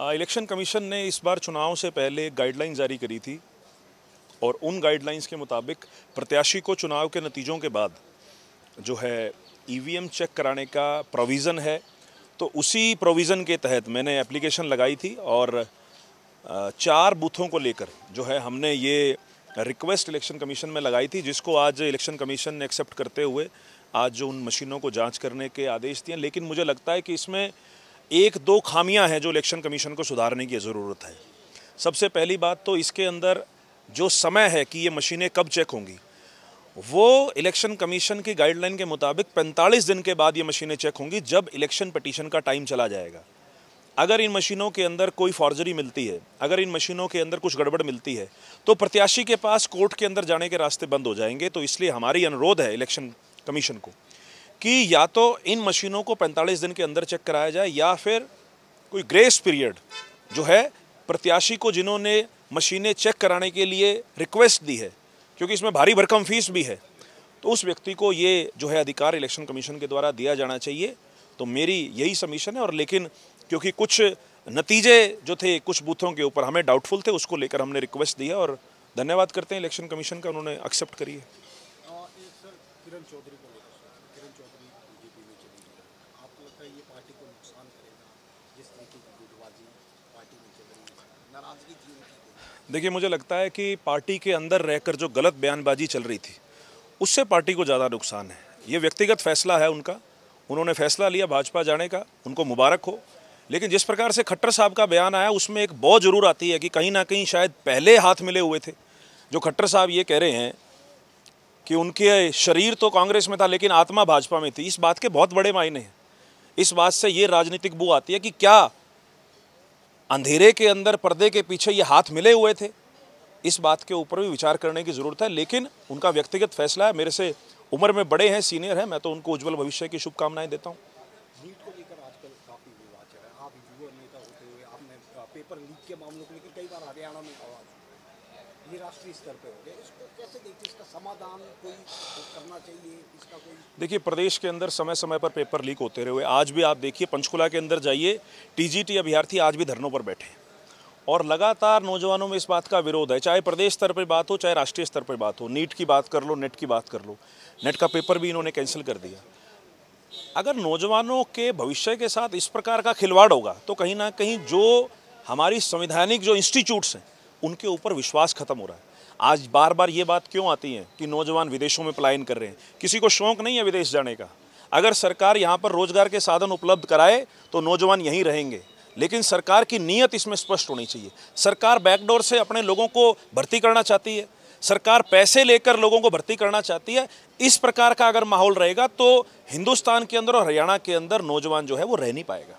Election commission ने इस बार चुनाव से पहले गाइडलाइन जारी करी थी और उन गाइडलाइंस के मुताबिक प्रत्याशी को चुनाव के नतीजों के बाद जो है ईवीएम e चेक कराने का प्रोविज़न है तो उसी प्रोविज़न के तहत मैंने एप्लीकेशन लगाई थी और चार बूथों को लेकर जो है हमने ये रिक्वेस्ट इलेक्शन कमीशन में लगाई थी जिसको आज इलेक्शन कमीशन ने एक्सेप्ट करते हुए आज जो उन मशीनों को जांच करने के आदेश दिए लेकिन मुझे लगता है कि इसमें एक दो खामियां हैं जो इलेक्शन कमीशन को सुधारने की ज़रूरत है सबसे पहली बात तो इसके अंदर जो समय है कि ये मशीनें कब चेक होंगी वो इलेक्शन कमीशन की गाइडलाइन के मुताबिक 45 दिन के बाद ये मशीनें चेक होंगी जब इलेक्शन पटिशन का टाइम चला जाएगा अगर इन मशीनों के अंदर कोई फॉर्जरी मिलती है अगर इन मशीनों के अंदर कुछ गड़बड़ मिलती है तो प्रत्याशी के पास कोर्ट के अंदर जाने के रास्ते बंद हो जाएंगे तो इसलिए हमारी अनुरोध है इलेक्शन कमीशन को कि या तो इन मशीनों को 45 दिन के अंदर चेक कराया जाए या फिर कोई ग्रेस पीरियड जो है प्रत्याशी को जिन्होंने मशीनें चेक कराने के लिए रिक्वेस्ट दी है क्योंकि इसमें भारी भरकम फीस भी है तो उस व्यक्ति को ये जो है अधिकार इलेक्शन कमीशन के द्वारा दिया जाना चाहिए तो मेरी यही समीशन है और लेकिन क्योंकि कुछ नतीजे जो थे कुछ बूथों के ऊपर हमें डाउटफुल थे उसको लेकर हमने रिक्वेस्ट दिया है और धन्यवाद करते हैं इलेक्शन कमीशन का उन्होंने एक्सेप्ट करी है नुकसान करेगा जिस तरीके की गुटबाजी पार्टी में चल रही है नाराजगी थी तो। देखिए मुझे लगता है कि पार्टी के अंदर रहकर जो गलत बयानबाजी चल रही थी उससे पार्टी को ज़्यादा नुकसान है ये व्यक्तिगत फैसला है उनका उन्होंने फैसला लिया भाजपा जाने का उनको मुबारक हो लेकिन जिस प्रकार से खट्टर साहब का बयान आया उसमें एक बहुत ज़रूर आती है कि कहीं ना कहीं शायद पहले हाथ मिले हुए थे जो खट्टर साहब ये कह रहे हैं कि उनके शरीर तो कांग्रेस में था लेकिन आत्मा भाजपा में थी इस बात के बहुत बड़े मायने हैं इस बात से ये राजनीतिक बू आती है कि क्या अंधेरे के अंदर पर्दे के पीछे ये हाथ मिले हुए थे इस बात के ऊपर भी विचार करने की ज़रूरत है लेकिन उनका व्यक्तिगत फैसला है मेरे से उम्र में बड़े हैं सीनियर हैं मैं तो उनको उज्जवल भविष्य की शुभकामनाएं देता हूँ पेपर लीक के मामलों को लेकर कई बार हरियाणा में आवाज़ ये राष्ट्रीय स्तर पे हो गया इसको कैसे देखते इसका समाधान कोई करना चाहिए इसका कोई देखिए प्रदेश के अंदर समय समय पर पेपर लीक होते रहे हुए आज भी आप देखिए पंचकुला के अंदर जाइए टीजीटी अभ्यर्थी आज भी धरनों पर बैठे हैं और लगातार नौजवानों में इस बात का विरोध है चाहे प्रदेश स्तर पर बात हो चाहे राष्ट्रीय स्तर पर बात हो नीट की बात कर लो नेट की बात कर लो नेट का पेपर भी इन्होंने कैंसिल कर दिया अगर नौजवानों के भविष्य के साथ इस प्रकार का खिलवाड़ होगा तो कहीं ना कहीं जो हमारी संवैधानिक जो इंस्टीट्यूट्स हैं उनके ऊपर विश्वास खत्म हो रहा है आज बार बार ये बात क्यों आती है कि नौजवान विदेशों में पलायन कर रहे हैं किसी को शौक नहीं है विदेश जाने का अगर सरकार यहाँ पर रोजगार के साधन उपलब्ध कराए तो नौजवान यहीं रहेंगे लेकिन सरकार की नीयत इसमें स्पष्ट होनी चाहिए सरकार बैकडोर से अपने लोगों को भर्ती करना चाहती है सरकार पैसे लेकर लोगों को भर्ती करना चाहती है इस प्रकार का अगर माहौल रहेगा तो हिंदुस्तान के अंदर और हरियाणा के अंदर नौजवान जो है वो रह नहीं पाएगा